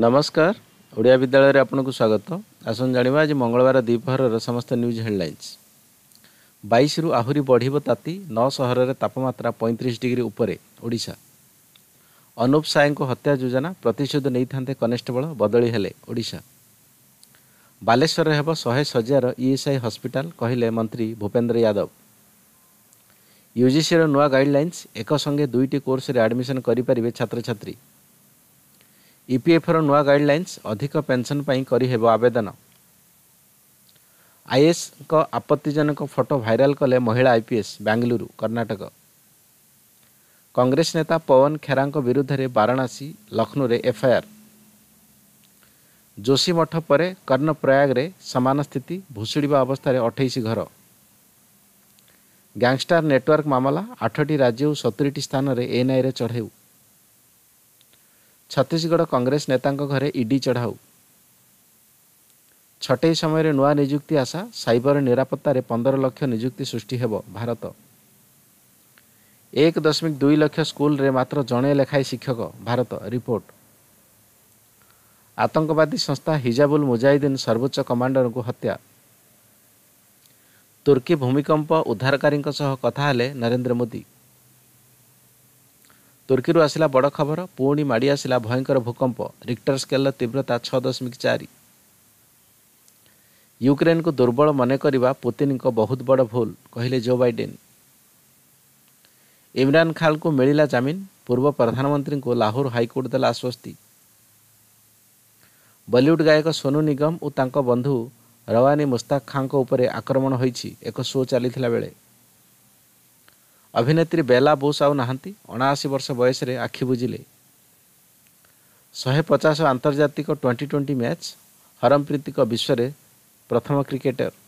ନମସ୍କାର ଓଡ଼ିଆ ବିଦ୍ୟାଳୟରେ ଆପଣଙ୍କୁ ସ୍ୱାଗତ ଆସନ୍ତୁ ଜାଣିବା ଆଜି ମଙ୍ଗଳବାର ଦ୍ୱିପହରର ସମସ୍ତ ନ୍ୟୁଜ୍ ହେଡ଼ଲାଇନ୍ସ ବାଇଶରୁ ଆହୁରି ବଢ଼ିବ ତାତି ନଅ ସହରରେ ତାପମାତ୍ରା ପଇଁତିରିଶ ଡିଗ୍ରୀ ଉପରେ ଓଡ଼ିଶା ଅନୁପ ସାଏଙ୍କ ହତ୍ୟା ଯୋଜନା ପ୍ରତିଶୋଧ ନେଇଥାନ୍ତେ କନେଷ୍ଟବଳ ବଦଳି ହେଲେ ଓଡ଼ିଶା ବାଲେଶ୍ୱରରେ ହେବ ଶହେ ଶଯ୍ୟାର ଇଏସ୍ଆଇ ହସ୍ପିଟାଲ କହିଲେ ମନ୍ତ୍ରୀ ଭୂପେନ୍ଦ୍ର ୟାଦବ ୟୁଜିସିର ନୂଆ ଗାଇଡ଼ଲାଇନ୍ସ ଏକ ସଙ୍ଗେ ଦୁଇଟି କୋର୍ସରେ ଆଡ଼ମିସନ୍ କରିପାରିବେ ଛାତ୍ରଛାତ୍ରୀ ଇପିଏଫ୍ର e ନୂଆ ଗାଇଡ଼ଲାଇନ୍ସ ଅଧିକ ପେନ୍ସନ୍ ପାଇଁ କରିହେବ ଆବେଦନ ଆଇଏସ୍ଙ୍କ ଆପତ୍ତିଜନକ ଫଟୋ ଭାଇରାଲ୍ କଲେ ମହିଳା ଆଇପିଏସ୍ ବାଙ୍ଗାଲୁରୁ କର୍ଣ୍ଣାଟକ କଂଗ୍ରେସ ନେତା ପୱନ ଖେରାଙ୍କ ବିରୁଦ୍ଧରେ ବାରାଣସୀ ଲକ୍ଷ୍ନୌରେ ଏଫ୍ଆଇଆର୍ ଯୋଶୀ ମଠ ପରେ କର୍ଣ୍ଣପ୍ରୟାଗରେ ସମାନ ସ୍ଥିତି ଭୁଷୁଡ଼ିବା ଅବସ୍ଥାରେ ଅଠେଇଶ ଘର ଗ୍ୟାଙ୍ଗଷ୍ଟାର ନେଟୱାର୍କ ମାମଲା ଆଠଟି ରାଜ୍ୟ ଓ ସତୁରିଟି ସ୍ଥାନରେ ଏନ୍ଆଇରେ ଚଢ଼େଉ ଛତିଶଗଡ଼ କଂଗ୍ରେସ ନେତାଙ୍କ ଘରେ ଇଡି ଚଢ଼ାଉ ଛଟେଇ ସମୟରେ ନୂଆ ନିଯୁକ୍ତି ଆଶା ସାଇବର ନିରାପତ୍ତାରେ ପନ୍ଦର ଲକ୍ଷ ନିଯୁକ୍ତି ସୃଷ୍ଟି ହେବ ଭାରତ ଏକ ଦଶମିକ ଦୁଇ ଲକ୍ଷ ସ୍କୁଲରେ ମାତ୍ର ଜଣେ ଲେଖାଏଁ ଶିକ୍ଷକ ଭାରତ ରିପୋର୍ଟ ଆତଙ୍କବାଦୀ ସଂସ୍ଥା ହିଜାବୁଲ ମୁଜାହିଦିନ ସର୍ବୋଚ୍ଚ କମାଣ୍ଡରଙ୍କୁ ହତ୍ୟା ତୁର୍କୀ ଭୂମିକମ୍ପ ଉଦ୍ଧାରକାରୀଙ୍କ ସହ କଥା ହେଲେ ନରେନ୍ଦ୍ର ମୋଦି ତୁର୍କୀରୁ ଆସିଲା ବଡ଼ ଖବର ପୁଣି ମାଡ଼ି ଆସିଲା ଭୟଙ୍କର ଭୂକମ୍ପ ରିକ୍ଟର ସ୍କେଲର ତୀବ୍ରତା ଛଅ ଦଶମିକ ଚାରି ୟୁକ୍ରେନ୍କୁ ଦୁର୍ବଳ ମନେ କରିବା ପୁତିନଙ୍କ ବହୁତ ବଡ଼ ଭୁଲ କହିଲେ ଜୋ ବାଇଡେନ୍ ଇମ୍ରାନ୍ ଖାନ୍ଙ୍କୁ ମିଳିଲା ଜାମିନ୍ ପୂର୍ବ ପ୍ରଧାନମନ୍ତ୍ରୀଙ୍କୁ ଲାହୋର ହାଇକୋର୍ଟ ଦେଲା ଆଶ୍ୱସ୍ତି ବଲିଉଡ୍ ଗାୟକ ସୋନୁ ନିଗମ ଓ ତାଙ୍କ ବନ୍ଧୁ ରୱାନୀ ମୁସ୍ତାକ ଖାଁଙ୍କ ଉପରେ ଆକ୍ରମଣ ହୋଇଛି ଏକ ଶୋ ଚାଲିଥିଲା ବେଳେ ଅଭିନେତ୍ରୀ ବେଲା ବୁସ୍ ଆଉ ନାହାନ୍ତି ଅଣାଅଶୀ ବର୍ଷ ବୟସରେ ଆଖି ବୁଝିଲେ ଶହେ ପଚାଶ ଆନ୍ତର୍ଜାତିକ ଟ୍ୱେଣ୍ଟି ଟ୍ୱେଣ୍ଟି ମ୍ୟାଚ୍ ହରମପ୍ରୀତିଙ୍କ ବିଶ୍ୱରେ ପ୍ରଥମ କ୍ରିକେଟର୍